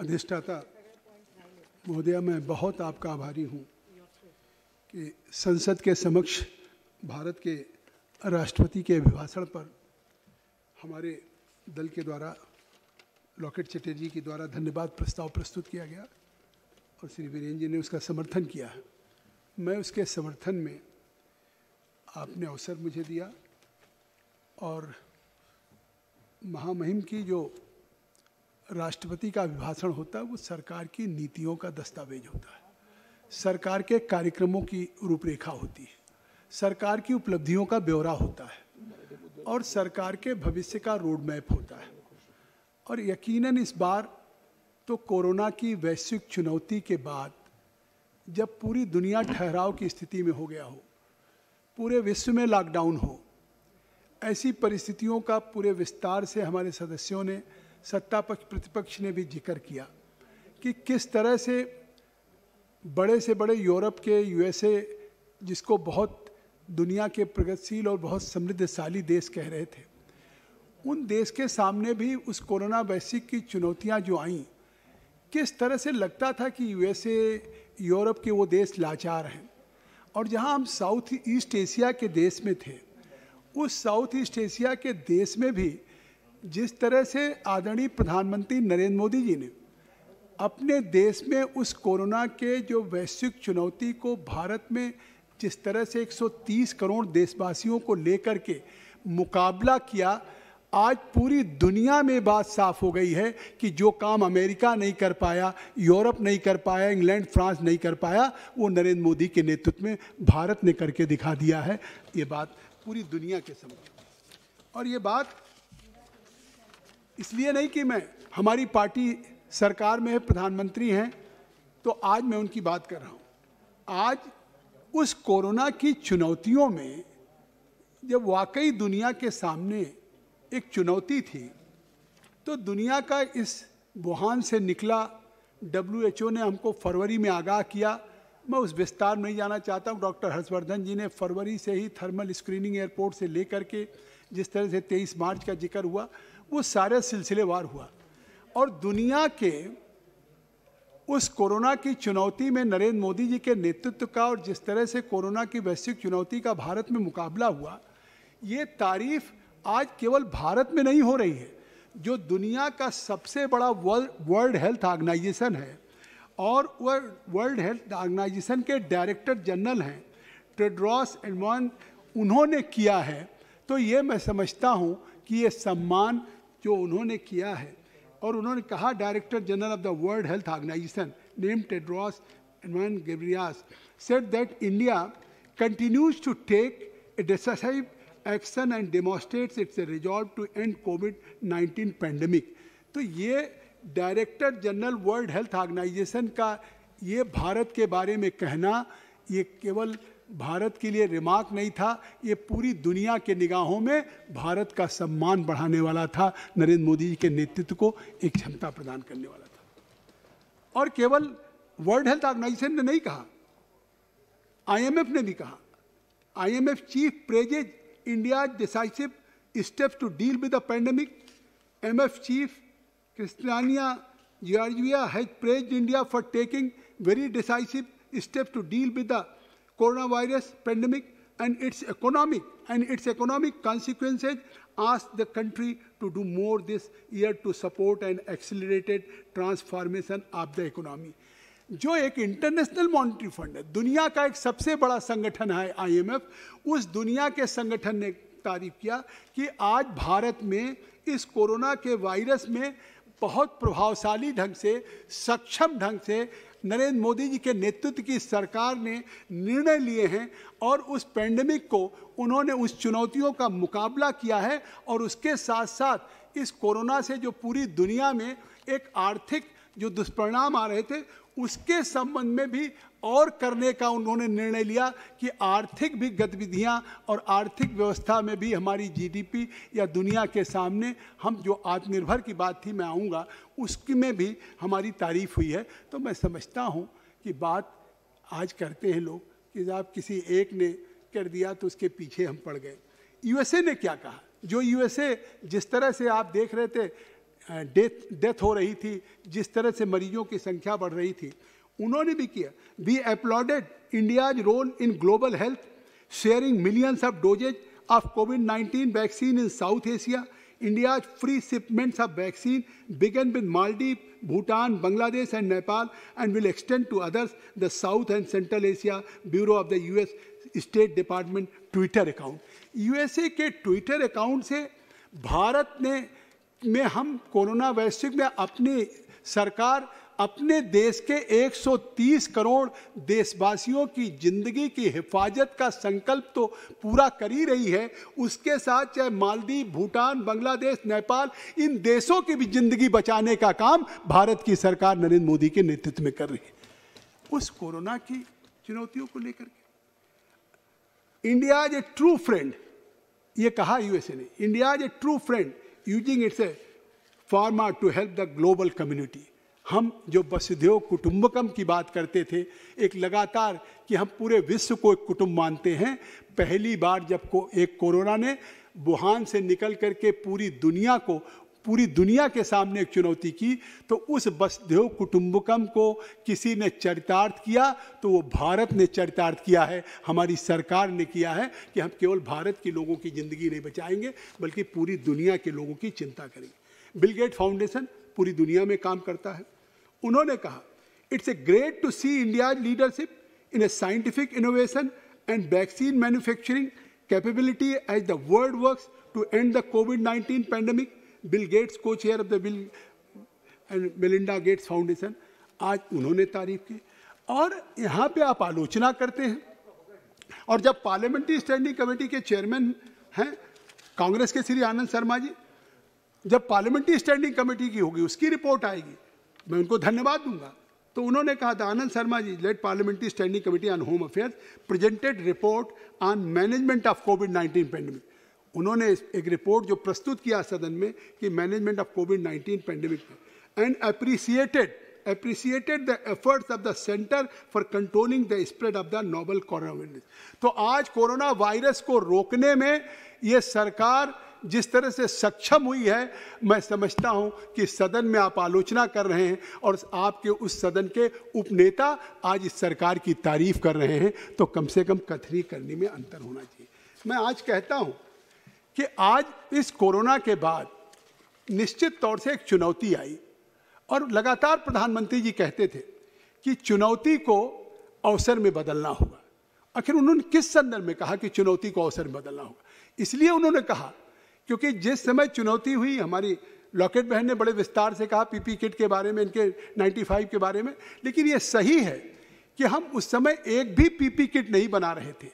अधिष्ठाता महोदया मैं बहुत आपका आभारी हूँ कि संसद के समक्ष भारत के राष्ट्रपति के अभिभाषण पर हमारे दल के द्वारा लॉकेट चटर्जी के द्वारा धन्यवाद प्रस्ताव प्रस्तुत किया गया और श्री वीरेंद्र जी ने उसका समर्थन किया है मैं उसके समर्थन में आपने अवसर मुझे दिया और महामहिम की जो राष्ट्रपति का अभिभाषण होता है वो सरकार की नीतियों का दस्तावेज होता है सरकार के कार्यक्रमों की रूपरेखा होती है सरकार की उपलब्धियों का ब्यौरा होता है और सरकार के भविष्य का रोड मैप होता है और यकीनन इस बार तो कोरोना की वैश्विक चुनौती के बाद जब पूरी दुनिया ठहराव की स्थिति में हो गया हो पूरे विश्व में लॉकडाउन हो ऐसी परिस्थितियों का पूरे विस्तार से हमारे सदस्यों ने सत्ता पक्ष प्रतिपक्ष ने भी जिक्र किया कि किस तरह से बड़े से बड़े यूरोप के यूएसए जिसको बहुत दुनिया के प्रगतिशील और बहुत समृद्धशाली देश कह रहे थे उन देश के सामने भी उस कोरोना वैश्विक की चुनौतियां जो आईं किस तरह से लगता था कि यूएसए यूरोप के वो देश लाचार हैं और जहां हम साउथ ईस्ट एशिया के देश में थे उस साउथ ईस्ट एशिया के देश में भी जिस तरह से आदरणीय प्रधानमंत्री नरेंद्र मोदी जी ने अपने देश में उस कोरोना के जो वैश्विक चुनौती को भारत में जिस तरह से 130 करोड़ देशवासियों को लेकर के मुकाबला किया आज पूरी दुनिया में बात साफ हो गई है कि जो काम अमेरिका नहीं कर पाया यूरोप नहीं कर पाया इंग्लैंड फ्रांस नहीं कर पाया वो नरेंद्र मोदी के नेतृत्व में भारत ने करके दिखा दिया है ये बात पूरी दुनिया के समझ और ये बात इसलिए नहीं कि मैं हमारी पार्टी सरकार में है प्रधानमंत्री हैं तो आज मैं उनकी बात कर रहा हूँ आज उस कोरोना की चुनौतियों में जब वाकई दुनिया के सामने एक चुनौती थी तो दुनिया का इस वुहान से निकला डब्ल्यू ने हमको फरवरी में आगाह किया मैं उस विस्तार में जाना चाहता हूँ डॉक्टर हर्षवर्धन जी ने फरवरी से ही थर्मल स्क्रीनिंग एयरपोर्ट से लेकर के जिस तरह से 23 मार्च का जिक्र हुआ वो सारे सिलसिलेवार हुआ और दुनिया के उस कोरोना की चुनौती में नरेंद्र मोदी जी के नेतृत्व का और जिस तरह से कोरोना की वैश्विक चुनौती का भारत में मुकाबला हुआ ये तारीफ आज केवल भारत में नहीं हो रही है जो दुनिया का सबसे बड़ा वर्ल्ड वर्ल्ड हेल्थ ऑर्गेनाइजेशन है और वह वर्ल्ड हेल्थ ऑर्गेनाइजेशन के डायरेक्टर जनरल हैं ट्रेड्रॉस एडमॉन उन्होंने किया है तो ये मैं समझता हूँ कि ये सम्मान जो उन्होंने किया है और उन्होंने कहा director general of the world health organization name Tedros Adhanom Ghebreyesus said that India continues to take a decisive action and demonstrates its a resolve to end COVID nineteen pandemic तो ये director general world health organization का ये भारत के बारे में कहना ये केवल भारत के लिए रिमार्क नहीं था ये पूरी दुनिया के निगाहों में भारत का सम्मान बढ़ाने वाला था नरेंद्र मोदी जी के नेतृत्व को एक क्षमता प्रदान करने वाला था और केवल वर्ल्ड हेल्थ ऑर्गेनाइजेशन ने नहीं कहा आईएमएफ ने भी कहा IMF chief praises India decisive steps to deal with the pandemic M chief Kristalina Georgieva has praise India for taking very decisive step to deal with the coronavirus pandemic and its economic and its economic consequences ask the country to do more this year to support an accelerated transformation of the economy जो एक international Monetary fund है दुनिया का एक सबसे बड़ा संगठन है आईएमएफ उस दुनिया के संगठन ने तारीफ किया कि आज भारत में इस कोरोना के वायरस में बहुत प्रभावशाली ढंग से सक्षम ढंग से नरेंद्र मोदी जी के नेतृत्व की सरकार ने निर्णय लिए हैं और उस पेंडेमिक को उन्होंने उस चुनौतियों का मुकाबला किया है और उसके साथ साथ इस कोरोना से जो पूरी दुनिया में एक आर्थिक जो दुष्परिणाम आ रहे थे उसके संबंध में भी और करने का उन्होंने निर्णय लिया कि आर्थिक भी गतिविधियां और आर्थिक व्यवस्था में भी हमारी जीडीपी या दुनिया के सामने हम जो आत्मनिर्भर की बात थी मैं आऊँगा उसकी में भी हमारी तारीफ हुई है तो मैं समझता हूँ कि बात आज करते हैं लोग कि आप किसी एक ने कर दिया तो उसके पीछे हम पड़ गए यूएसए ने क्या कहा जो यूएसए जिस तरह से आप देख रहे थे डेथ डेथ हो रही थी जिस तरह से मरीजों की संख्या बढ़ रही थी उन्होंने भी किया we applauded India's role in global health sharing millions of doses of COVID 19 vaccine in South Asia India's free shipments of vaccine began with Maldives Bhutan Bangladesh and Nepal and will extend to others the South and Central Asia bureau of the US State Department Twitter account USA के Twitter account से भारत ने మేం corona వైసిక్ మే అప్నే సర్కార్ అప్నే దేశ కే 130 కరోడ్ దేశବାసియో కి జిందగీ కి హిఫాజత్ కా సంకల్ప్ తో పూరా కరీ રહી హై ఉస్ కే సాత్ చ మాల్దీ భూటాన్ బంగ్లాదేశ్ నేపాల్ ఇన్ దేశో కే బి జిందగీ బచానె కా కామ్ భారత్ కి సర్కార్ నరేంద్ర మోడీ కే నిత్ధిత్ మే కరీ రహీ హై ఉస్ కరోనా కి చనాతియో కో లేకర్ India is a true friend యే కహా యూఎస్ ఏ నే India is a true friend it's a pharma to help the global community हम जो वसुदेव कुटुंबकम की बात करते थे एक लगातार कि हम पूरे विश्व को एक कुटुंब मानते हैं पहली बार जब को एक कोरोना ने वुहान से निकल करके पूरी दुनिया को पूरी दुनिया के सामने एक चुनौती की तो उस वसुदेव कुटुंबकम को किसी ने चरितार्थ किया तो वो भारत ने चरितार्थ किया है हमारी सरकार ने किया है कि हम केवल भारत के लोगों की ज़िंदगी नहीं बचाएंगे बल्कि पूरी दुनिया के लोगों की चिंता करेंगे बिलगेट फाउंडेशन पूरी दुनिया में काम करता है उन्होंने कहा it's a great to see India leadership in a scientific innovation and vaccine manufacturing capability as the world works to end the COVID 19 pandemic Bill Gates co-chair of the Bill and Melinda Gates Foundation आज उन्होंने तारीफ की और यहाँ पे आप आलोचना करते हैं और जब पार्लियामेंट्री स्टैंडिंग कमेटी के चेयरमैन हैं कांग्रेस के श्री आनंद शर्मा जी जब पार्लियामेंट्री स्टैंडिंग कमेटी की होगी उसकी रिपोर्ट आएगी मैं उनको धन्यवाद दूंगा तो उन्होंने कहा था Anand Sharma ji late parliamentary standing committee on home affairs presented report on management of COVID nineteen pandemic उन्होंने एक रिपोर्ट जो प्रस्तुत किया सदन में कि मैनेजमेंट ऑफ कोविड 19 पेंडेमिक में and appreciated the efforts of the centre for controlling the spread of the the corona virus तो आज कोरोना वायरस को रोकने में ये सरकार जिस तरह से सक्षम हुई है मैं समझता हूं कि सदन में आप आलोचना कर रहे हैं और आपके उस सदन के उपनेता आज इस सरकार की तारीफ कर रहे हैं तो कम से कम कथनी करने में अंतर होना चाहिए मैं आज कहता हूं कि आज इस कोरोना के बाद निश्चित तौर से एक चुनौती आई और लगातार प्रधानमंत्री जी कहते थे कि चुनौती को अवसर में बदलना होगा आखिर उन्होंने किस संदर्भ में कहा कि चुनौती को अवसर में बदलना होगा इसलिए उन्होंने कहा क्योंकि जिस समय चुनौती हुई हमारी लॉकेट बहन ने बड़े विस्तार से कहा पीपी किट के बारे में इनके 95 के बारे में लेकिन ये सही है कि हम उस समय एक भी पीपी किट नहीं बना रहे थे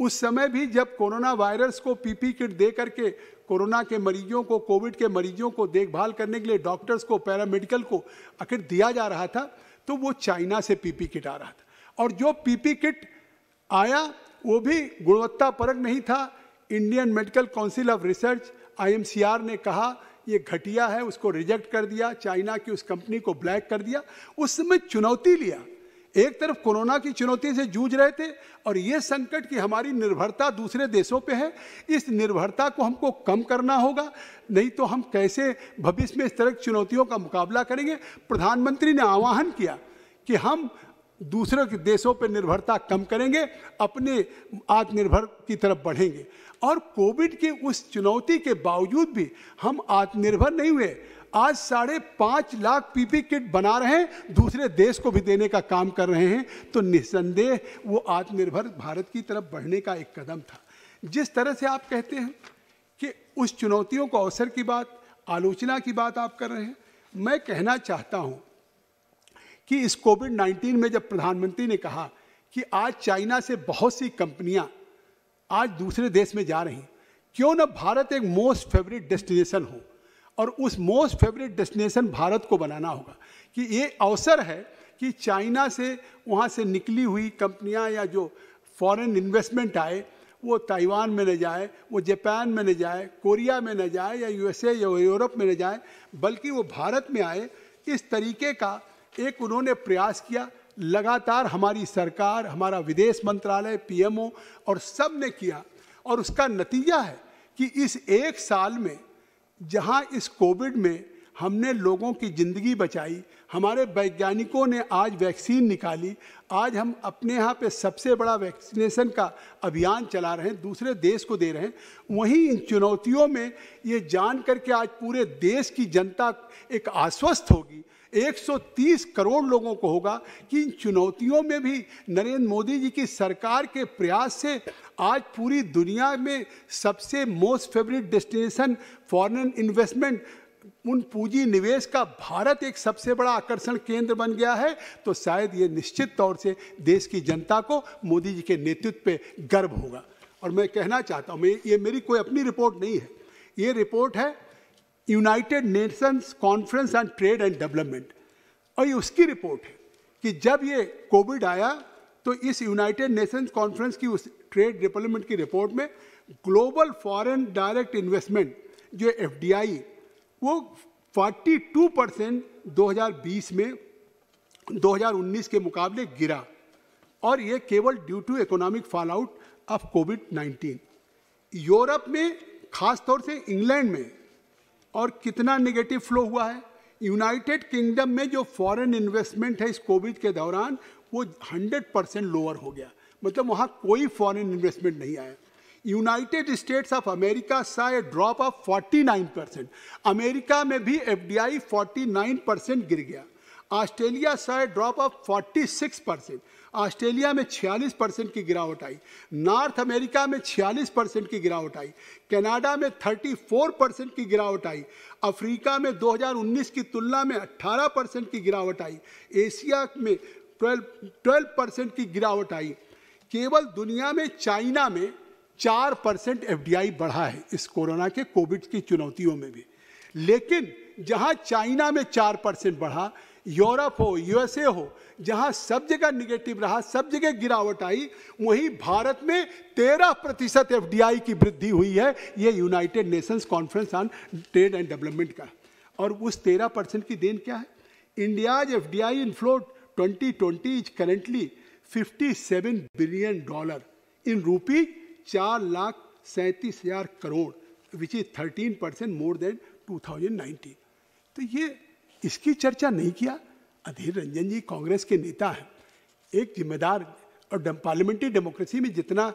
उस समय भी जब कोरोना वायरस को पीपी किट दे करके कोरोना के मरीजों को कोविड के मरीजों को देखभाल करने के लिए डॉक्टर्स को पैरामेडिकल को आखिर दिया जा रहा था तो वो चाइना से पीपी किट आ रहा था और जो पीपी किट आया वो भी गुणवत्ता परक नहीं था Indian Medical Council of Research IMCR ने कहा ये घटिया है उसको रिजेक्ट कर दिया चाइना की उस कंपनी को ब्लैक कर दिया उस समय चुनौती लिया एक तरफ कोरोना की चुनौती से जूझ रहे थे और ये संकट की हमारी निर्भरता दूसरे देशों पे है इस निर्भरता को हमको कम करना होगा नहीं तो हम कैसे भविष्य में इस तरह की चुनौतियों का मुकाबला करेंगे प्रधानमंत्री ने आह्वान किया कि हम दूसरे के देशों पर निर्भरता कम करेंगे अपने आत्मनिर्भर की तरफ बढ़ेंगे और कोविड के उस चुनौती के बावजूद भी हम आत्मनिर्भर नहीं हुए आज साढ़े पाँच लाख पीपी किट बना रहे हैं दूसरे देश को भी देने का काम कर रहे हैं तो निसंदेह वो आत्मनिर्भर भारत की तरफ बढ़ने का एक कदम था जिस तरह से आप कहते हैं कि उस चुनौतियों को अवसर की बात आलोचना की बात आप कर रहे हैं मैं कहना चाहता हूँ कि इस कोविड नाइन्टीन में जब प्रधानमंत्री ने कहा कि आज चाइना से बहुत सी कंपनियाँ आज दूसरे देश में जा रही क्यों ना भारत एक मोस्ट फेवरेट डेस्टिनेशन हो और उस मोस्ट फेवरेट डेस्टिनेशन भारत को बनाना होगा कि ये अवसर है कि चाइना से वहाँ से निकली हुई कंपनियाँ या जो फॉरेन इन्वेस्टमेंट आए वो ताइवान में न जाए वो जापान में न जाए कोरिया में न जाए या यूएसए या यूरोप में न जाए बल्कि वो भारत में आए इस तरीके का एक उन्होंने प्रयास किया लगातार हमारी सरकार हमारा विदेश मंत्रालय पीएमओ और सब ने किया और उसका नतीजा है कि इस एक साल में जहां इस कोविड में हमने लोगों की ज़िंदगी बचाई हमारे वैज्ञानिकों ने आज वैक्सीन निकाली आज हम अपने यहाँ पे सबसे बड़ा वैक्सीनेशन का अभियान चला रहे हैं दूसरे देश को दे रहे हैं वहीं इन चुनौतियों में ये जान करके आज पूरे देश की जनता एक आश्वस्त होगी 130 करोड़ लोगों को होगा कि इन चुनौतियों में भी नरेंद्र मोदी जी की सरकार के प्रयास से आज पूरी दुनिया में सबसे most favourite destination foreign investment उन पूंजी निवेश का भारत एक सबसे बड़ा आकर्षण केंद्र बन गया है तो शायद ये निश्चित तौर से देश की जनता को मोदी जी के नेतृत्व पे गर्व होगा और मैं कहना चाहता हूँ मैं ये मेरी कोई अपनी रिपोर्ट नहीं है ये रिपोर्ट है United Nations Conference on Trade and Development और ये उसकी रिपोर्ट है कि जब ये कोविड आया तो इस यूनाइटेड नेशंस कॉन्फ्रेंस की उस ट्रेड डेवलपमेंट की रिपोर्ट में ग्लोबल फॉरेन डायरेक्ट इन्वेस्टमेंट जो एफ वो 42 परसेंट 2020 में 2019 के मुकाबले गिरा और ये केवल due to economic fallout of COVID 19 Europe में खासतौर से इंग्लैंड में और कितना नेगेटिव फ्लो हुआ है यूनाइटेड किंगडम में जो फॉरेन इन्वेस्टमेंट है इस कोविड के दौरान वो 100 परसेंट लोअर हो गया मतलब वहाँ कोई फॉरेन इन्वेस्टमेंट नहीं आया United states of America saw a drop of 49 percent America में भी फोर्टी 49 परसेंट गिर गया Australia saw a drop of 46 percent Australia में 46 परसेंट की गिरावट आई नॉर्थ अमेरिका में 46 परसेंट की गिरावट आई कनाडा में 34 परसेंट की गिरावट आई अफ्रीका में 2019 की तुलना में 18 परसेंट की गिरावट आई एशिया में 12 ट्वेल्व परसेंट की गिरावट आई केवल दुनिया में चाइना में चार परसेंट एफ बढ़ा है इस कोरोना के कोविड की चुनौतियों में भी लेकिन जहाँ चाइना में चार परसेंट बढ़ा यूरोप हो यूएसए हो जहां सब जगह निगेटिव रहा सब जगह गिरावट आई वहीं भारत में तेरह प्रतिशत एफ की वृद्धि हुई है ये United Nations Conference on Trade and Development का और उस तेरह परसेंट की देन क्या है India's F D I inflow twenty twenty is currently fifty seven billion dollar in rupee चार लाख सैंतीस हजार crore which is thirteen percent more than two thousand nineteen तो ये इसकी चर्चा नहीं किया अधीर रंजन जी कांग्रेस के नेता हैं एक जिम्मेदार और पार्लियामेंट्री डेमोक्रेसी में जितना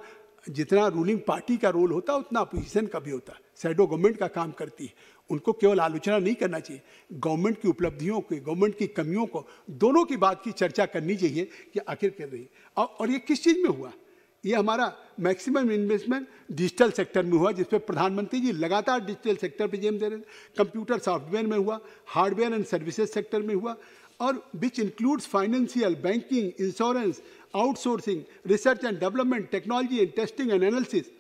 जितना रूलिंग पार्टी का रोल होता है उतना अपोजिशन का भी होता है सैडो गवर्नमेंट का काम करती है उनको केवल आलोचना नहीं करना चाहिए गवर्नमेंट की उपलब्धियों की गवर्नमेंट की कमियों को दोनों की बात की चर्चा करनी चाहिए कि आखिर कर रही है और ये किस चीज़ में हुआ ये हमारा मैक्सिमम इन्वेस्टमेंट डिजिटल सेक्टर में हुआ जिसपे प्रधानमंत्री जी लगातार डिजिटल सेक्टर पे जेम दे रहे थे कंप्यूटर सॉफ्टवेयर में हुआ हार्डवेयर एंड सर्विसेज सेक्टर में हुआ और which includes financial banking insurance outsourcing research and development technology and testing and analysis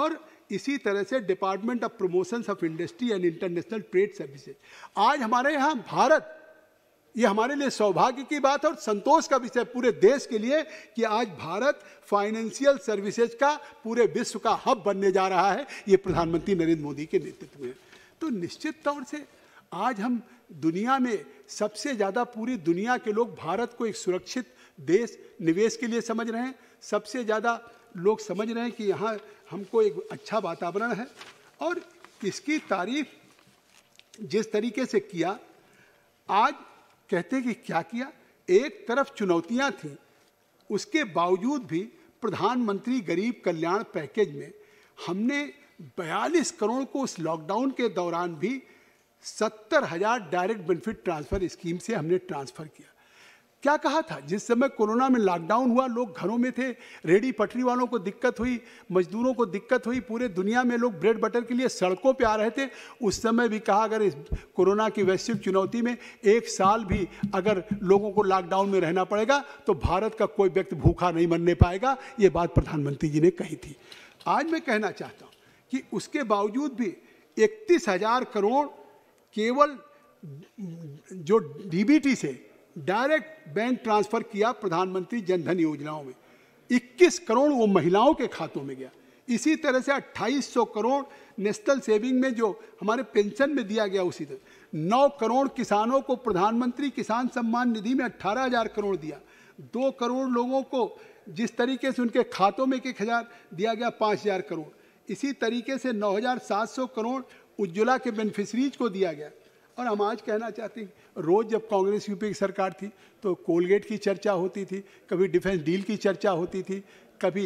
और इसी तरह से department of promotions of industry and international trade services आज हमारे यहाँ भारत ये हमारे लिए सौभाग्य की बात है और संतोष का विषय पूरे देश के लिए कि आज भारत फाइनेंशियल सर्विसेज का पूरे विश्व का हब बनने जा रहा है ये प्रधानमंत्री नरेंद्र मोदी के नेतृत्व में तो निश्चित तौर से आज हम दुनिया में सबसे ज़्यादा पूरी दुनिया के लोग भारत को एक सुरक्षित देश निवेश के लिए समझ रहे हैं सबसे ज़्यादा लोग समझ रहे हैं कि यहाँ हमको एक अच्छा वातावरण है और इसकी तारीफ जिस तरीके से किया आज कहते कि क्या किया एक तरफ चुनौतियां थीं उसके बावजूद भी प्रधानमंत्री गरीब कल्याण पैकेज में हमने 42 करोड़ को उस लॉकडाउन के दौरान भी सत्तर हजार डायरेक्ट बेनिफिट ट्रांसफ़र स्कीम से हमने ट्रांसफ़र किया क्या कहा था जिस समय कोरोना में लॉकडाउन हुआ लोग घरों में थे रेडी पटरी वालों को दिक्कत हुई मजदूरों को दिक्कत हुई पूरे दुनिया में लोग ब्रेड बटर के लिए सड़कों पर आ रहे थे उस समय भी कहा अगर इस कोरोना की वैश्विक चुनौती में एक साल भी अगर लोगों को लॉकडाउन में रहना पड़ेगा तो भारत का कोई व्यक्ति भूखा नहीं मरने पाएगा ये बात प्रधानमंत्री जी ने कही थी आज मैं कहना चाहता हूँ कि उसके बावजूद भी इकतीस हजार करोड़ केवल जो डीबीटी से डायरेक्ट बैंक ट्रांसफर किया प्रधानमंत्री जनधन योजनाओं में 21 करोड़ वो महिलाओं के खातों में गया इसी तरह से 2800 करोड़ नेशनल सेविंग में जो हमारे पेंशन में दिया गया उसी तरह नौ करोड़ किसानों को प्रधानमंत्री किसान सम्मान निधि में अट्ठारह हजार करोड़ दिया दो करोड़ लोगों को जिस तरीके से उनके खातों में एक एक हज़ार दिया गया पाँच हज़ार करोड़ इसी तरीके से नौ हज़ार सात सौ करोड़ उज्ज्वला के बेनिफिशरीज को दिया गया और हम आज कहना चाहते हैं रोज़ जब कांग्रेस यूपी की सरकार थी तो कोलगेट की चर्चा होती थी कभी डिफेंस डील की चर्चा होती थी कभी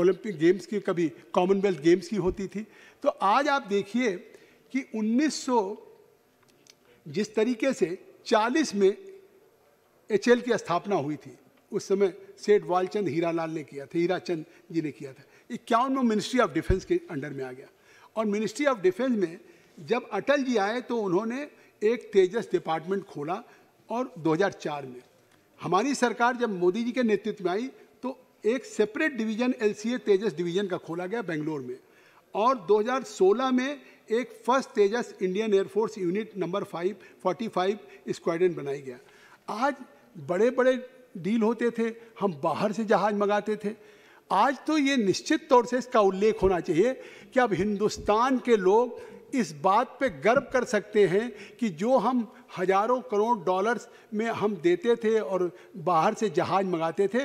ओलंपिक गेम्स की कभी कॉमनवेल्थ गेम्स की होती थी तो आज आप देखिए कि 1900 जिस तरीके से 40 में एच की स्थापना हुई थी उस समय सेठ वालचंद हीरालाल ने किया था हीरा चंद जी ने किया था इक्यावन मिनिस्ट्री ऑफ डिफेंस के अंडर में आ गया और मिनिस्ट्री ऑफ डिफेंस में जब अटल जी आए तो उन्होंने एक तेजस डिपार्टमेंट खोला और 2004 में हमारी सरकार जब मोदी जी के नेतृत्व में आई तो एक separate division LCA Tejas division का खोला गया बेंगलोर में और 2016 में एक first Tejas Indian air force unit number five forty five squadron बनाई गया आज बड़े बड़े डील होते थे हम बाहर से जहाज मंगाते थे आज तो ये निश्चित तौर से इसका उल्लेख होना चाहिए कि अब हिंदुस्तान के लोग इस बात पे गर्व कर सकते हैं कि जो हम हजारों करोड़ डॉलर्स में हम देते थे और बाहर से जहाज मंगाते थे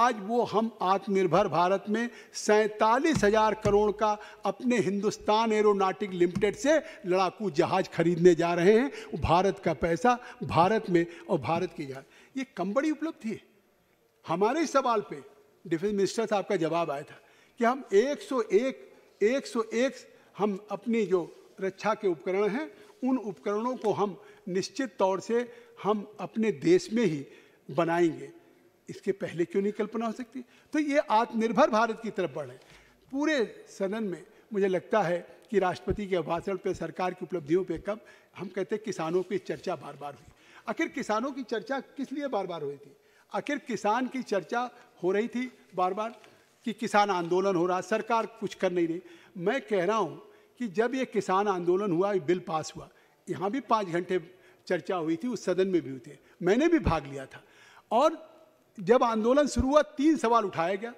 आज वो हम आत्मनिर्भर भारत में सैंतालीस हजार करोड़ का अपने हिंदुस्तान एरोनाटिक लिमिटेड से लड़ाकू जहाज खरीदने जा रहे हैं भारत का पैसा भारत में और भारत की जहाज ये कम बड़ी उपलब्धि है हमारे सवाल पे डिफेंस मिनिस्टर साहब का जवाब आया था कि हम 101 101 हम अपनी जो रक्षा के उपकरण हैं उन उपकरणों को हम निश्चित तौर से हम अपने देश में ही बनाएंगे इसके पहले क्यों नहीं कल्पना हो सकती तो ये आत्मनिर्भर भारत की तरफ बढ़े पूरे सदन में मुझे लगता है कि राष्ट्रपति के अभाषण पे सरकार की उपलब्धियों पे कब हम कहते हैं किसानों की चर्चा बार बार हुई आखिर किसानों की चर्चा किस लिए बार बार हुई थी आखिर किसान की चर्चा हो रही थी बार बार कि किसान आंदोलन हो रहा सरकार कुछ कर नहीं रही मैं कह रहा हूँ कि जब ये किसान आंदोलन हुआ ये बिल पास हुआ यहाँ भी पाँच घंटे चर्चा हुई थी उस सदन में भी हुई थी मैंने भी भाग लिया था और जब आंदोलन शुरू हुआ तीन सवाल उठाया गया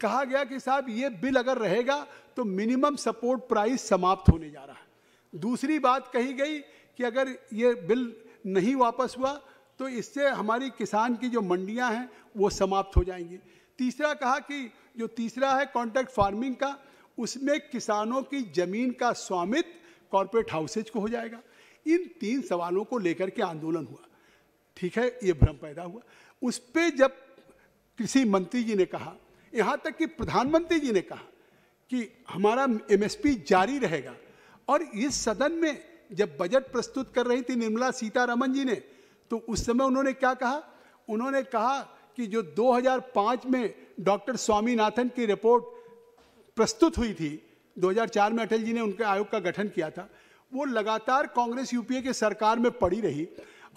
कहा गया कि साहब ये बिल अगर रहेगा तो मिनिमम सपोर्ट प्राइस समाप्त होने जा रहा है दूसरी बात कही गई कि अगर ये बिल नहीं वापस हुआ तो इससे हमारी किसान की जो मंडियां हैं वो समाप्त हो जाएंगी तीसरा कहा कि जो तीसरा है कॉन्ट्रैक्ट फार्मिंग का उसमें किसानों की जमीन का स्वामित्व कॉरपोरेट हाउसेज को हो जाएगा इन तीन सवालों को लेकर के आंदोलन हुआ ठीक है ये भ्रम पैदा हुआ उस पर जब कृषि मंत्री जी ने कहा यहाँ तक कि प्रधानमंत्री जी ने कहा कि हमारा एमएसपी जारी रहेगा और इस सदन में जब बजट प्रस्तुत कर रही थी निर्मला सीतारमन जी ने तो उस समय उन्होंने क्या कहा उन्होंने कहा कि जो 2005 में डॉक्टर स्वामीनाथन की रिपोर्ट प्रस्तुत हुई थी 2004 में अटल जी ने उनके आयोग का गठन किया था वो लगातार कांग्रेस यूपीए के सरकार में पड़ी रही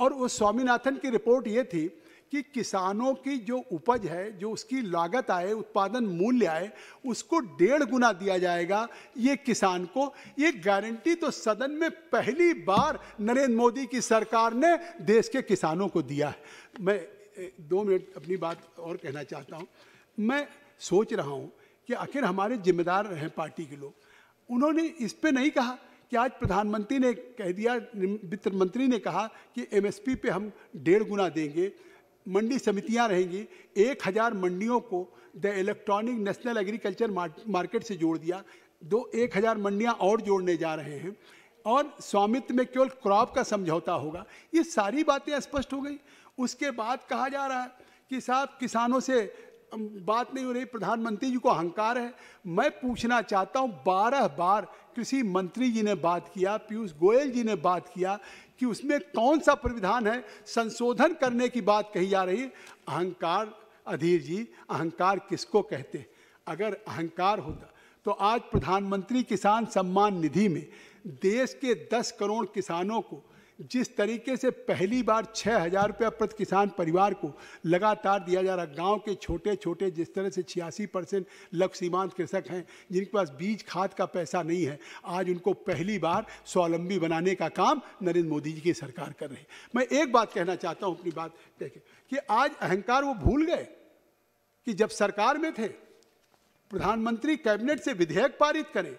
और उस स्वामीनाथन की रिपोर्ट ये थी कि किसानों की जो उपज है जो उसकी लागत आए उत्पादन मूल्य आए उसको डेढ़ गुना दिया जाएगा ये किसान को ये गारंटी तो सदन में पहली बार नरेंद्र मोदी की सरकार ने देश के किसानों को दिया है मैं दो मिनट अपनी बात और कहना चाहता हूँ मैं सोच रहा हूँ कि आखिर हमारे जिम्मेदार हैं पार्टी के लोग उन्होंने इस पर नहीं कहा कि आज प्रधानमंत्री ने कह दिया वित्त मंत्री ने कहा कि एमएसपी पे हम डेढ़ गुना देंगे मंडी समितियां रहेंगी एक हज़ार मंडियों को the electronic national agriculture market से जोड़ दिया दो एक हज़ार मंडियाँ और जोड़ने जा रहे हैं और स्वामित्व में केवल क्रॉप का समझौता होगा ये सारी बातें स्पष्ट हो गई उसके बाद कहा जा रहा है कि साहब किसानों से बात नहीं हो रही प्रधानमंत्री जी को अहंकार है मैं पूछना चाहता हूं बारह बार कृषि मंत्री जी ने बात किया पीयूष गोयल जी ने बात किया कि उसमें कौन सा प्रविधान है संशोधन करने की बात कही जा रही है अहंकार अधीर जी अहंकार किसको कहते अगर अहंकार होता तो आज प्रधानमंत्री किसान सम्मान निधि में देश के 10 करोड़ किसानों को जिस तरीके से पहली बार छः हज़ार रुपया प्रति किसान परिवार को लगातार दिया जा रहा गांव के छोटे छोटे जिस तरह से छियासी परसेंट लघु सीमांत कृषक हैं जिनके पास बीज खाद का पैसा नहीं है आज उनको पहली बार स्वावलंबी बनाने का काम नरेंद्र मोदी जी की सरकार कर रही है मैं एक बात कहना चाहता हूँ अपनी बात देखें कि आज अहंकार वो भूल गए कि जब सरकार में थे प्रधानमंत्री कैबिनेट से विधेयक पारित करें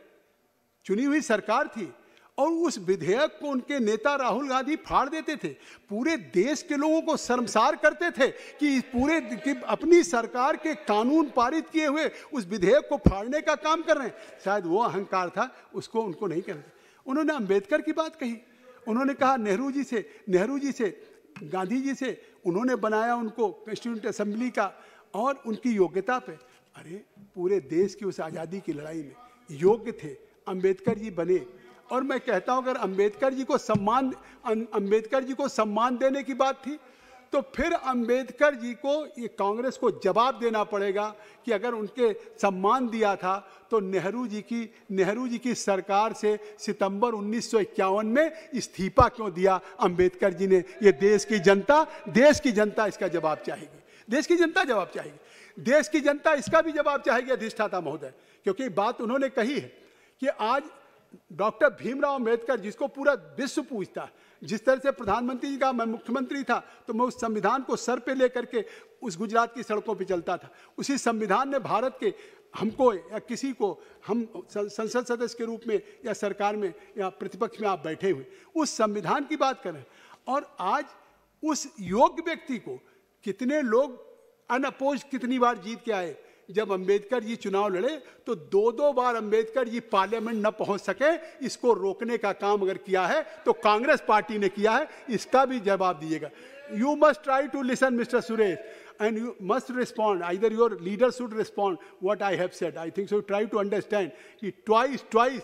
चुनी हुई सरकार थी और उस विधेयक को उनके नेता राहुल गांधी फाड़ देते थे पूरे देश के लोगों को शर्मसार करते थे कि पूरे कि अपनी सरकार के कानून पारित किए हुए उस विधेयक को फाड़ने का काम कर रहे हैं शायद वो अहंकार था उसको उनको नहीं कहना उन्होंने अम्बेडकर की बात कही उन्होंने कहा नेहरू जी से नेहरू जी से गांधी जी से उन्होंने बनाया उनको कंस्टिट्यूंट असेंबली का और उनकी योग्यता पे अरे पूरे देश की उस आज़ादी की लड़ाई में योग्य थे अंबेडकर जी बने और मैं कहता हूं अगर अंबेडकर जी को सम्मान अं, अंबेडकर जी को सम्मान देने की बात थी तो फिर अंबेडकर जी को ये कांग्रेस को जवाब देना पड़ेगा कि अगर उनके सम्मान दिया था तो नेहरू जी की नेहरू जी की सरकार से सितंबर उन्नीस में इस्तीफा क्यों दिया अंबेडकर जी ने ये देश की जनता देश की जनता इसका जवाब चाहेगी देश की जनता जवाब चाहेगी देश की जनता इसका भी जवाब चाहेगी अधिष्ठाता महोदय क्योंकि बात उन्होंने कही है कि आज डॉक्टर भीमराव अम्बेडकर जिसको पूरा विश्व पूछता जिस तरह से प्रधानमंत्री जी का मैं मुख्यमंत्री था तो मैं उस संविधान को सर पे लेकर के उस गुजरात की सड़कों पे चलता था उसी संविधान ने भारत के हमको या किसी को हम संसद सदस्य के रूप में या सरकार में या प्रतिपक्ष में आप बैठे हुए उस संविधान की बात करें और आज उस योग्य व्यक्ति को कितने लोग अनअपोज कितनी बार जीत के आए जब अंबेडकर जी चुनाव लड़े तो दो दो बार अंबेडकर जी पार्लियामेंट न पहुंच सके इसको रोकने का काम अगर किया है तो कांग्रेस पार्टी ने किया है इसका भी जवाब दीजिएगा you must try to listen Mister Suresh and you must respond either your leader should respond what I have said I think so try to understand कि twice twice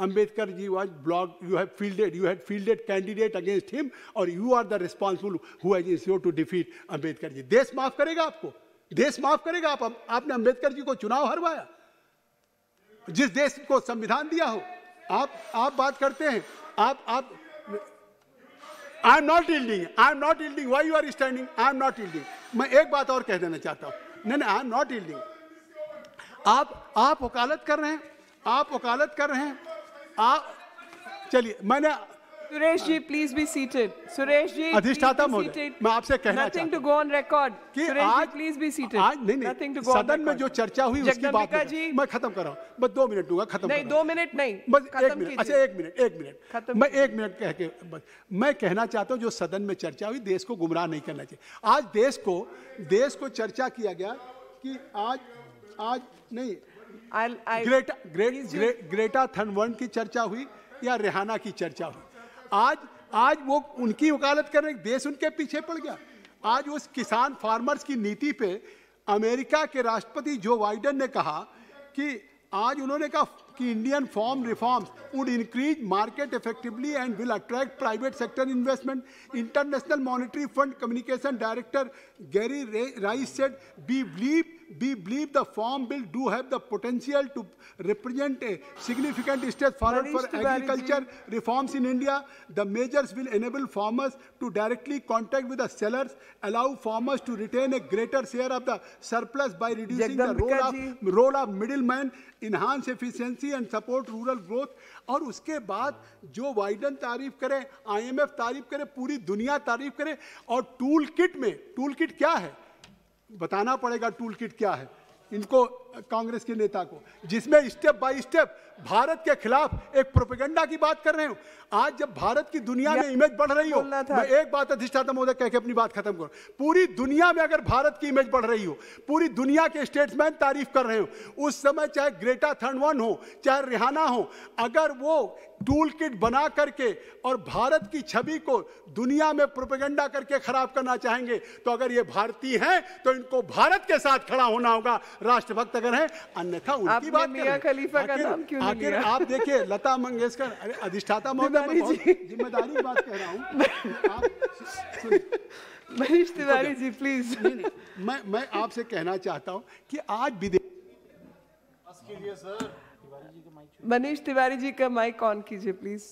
Ambedkar ji was blog you have fielded you had fielded candidate against him और you are the responsible हुआ to defeat Ambedkar ji देश माफ करेगा आपको देश माफ करेगा आप आपने अंबेडकर जी को चुनाव हरवाया जिस देश को संविधान दिया हो आप आप बात करते हैं आप आप I am not yielding I am not yielding why you are standing I am not yielding मैं एक बात और कह देना चाहता हूं नहीं नहीं आई एम नॉट इल्डिंग आप आप वकालत कर रहे हैं आप वकालत कर रहे हैं आप चलिए मैंने Suresh ji please be seated Suresh ji अधिष्ठाता महोदय मैं आपसे कहना nothing to go on record Suresh आज, प्लीज बी सीटेड आज नहीं नहीं नथिंग टू गो सदन में जो चर्चा हुई उसकी बात जी मैं खत्म कर रहा हूं बस दो मिनट दूंगा खत्म नहीं दो मिनट नहीं बस एक मिनट अच्छा एक मिनट एक मिनट मैं एक मिनट कह के बस मैं कहना चाहता हूं जो सदन में चर्चा हुई देश को गुमराह नहीं करना चाहिए आज देश को देश को चर्चा किया गया कि आज आज नहीं ग्रेटा ग्रेटा थनवर्न की चर्चा हुई या रेहाना की चर्चा हुई आज आज वो उनकी वकालत कर रहे देश उनके पीछे पड़ गया आज उस किसान फार्मर्स की नीति पे अमेरिका के राष्ट्रपति जो बाइडन ने कहा कि आज उन्होंने कहा कि Indian farm reforms would increase market effectively and will attract private sector investment International Monetary Fund communication director Gerry Rice said we believe we believe the farm bill do have the potential to represent a significant step forward for agriculture reforms in India. The measures will enable farmers to directly contact with the sellers, allow farmers to retain a greater share of the surplus by reducing the role of, role of middleman, enhance efficiency and support rural growth. और उसके बाद जो widen तारीफ करे IMF तारीफ करे पूरी दुनिया तारीफ करे और टूल किट में टूल किट क्या है बताना पड़ेगा टूल किट क्या है इनको कांग्रेस के नेता को जिसमें स्टेप बाय स्टेप भारत के खिलाफ एक प्रोपेगेंडा की बात कर रहे हो आज जब भारत की दुनिया में इमेज बढ़ रही हो मैं एक बात अधिष्ठाता महोदय कह के अपनी बात खत्म करो पूरी दुनिया में अगर भारत की इमेज बढ़ रही हो पूरी दुनिया के स्टेट्समैन तारीफ कर रहे हो उस समय चाहे ग्रेटा थर्नवन हो चाहे रिहाना हो अगर वो टूल किट बना करके और भारत की छवि को दुनिया में प्रोपेगेंडा करके खराब करना चाहेंगे तो अगर ये भारतीय हैं तो इनको भारत के साथ खड़ा होना होगा राष्ट्रभक्त अगर है अन्यथा उनकी बात मियां खलीफा का नाम क्यों नहीं लिया आप देखिए लता मंगेशकर अरे अधिष्ठाता बहुत जिम्मेदारी की बात कह रहा हूँ मनीष तिवारी जी प्लीज मैं मैं आपसे कहना चाहता हूं कि आज विदेश मनीष तिवारी जी का माइक ऑन कीजिए प्लीज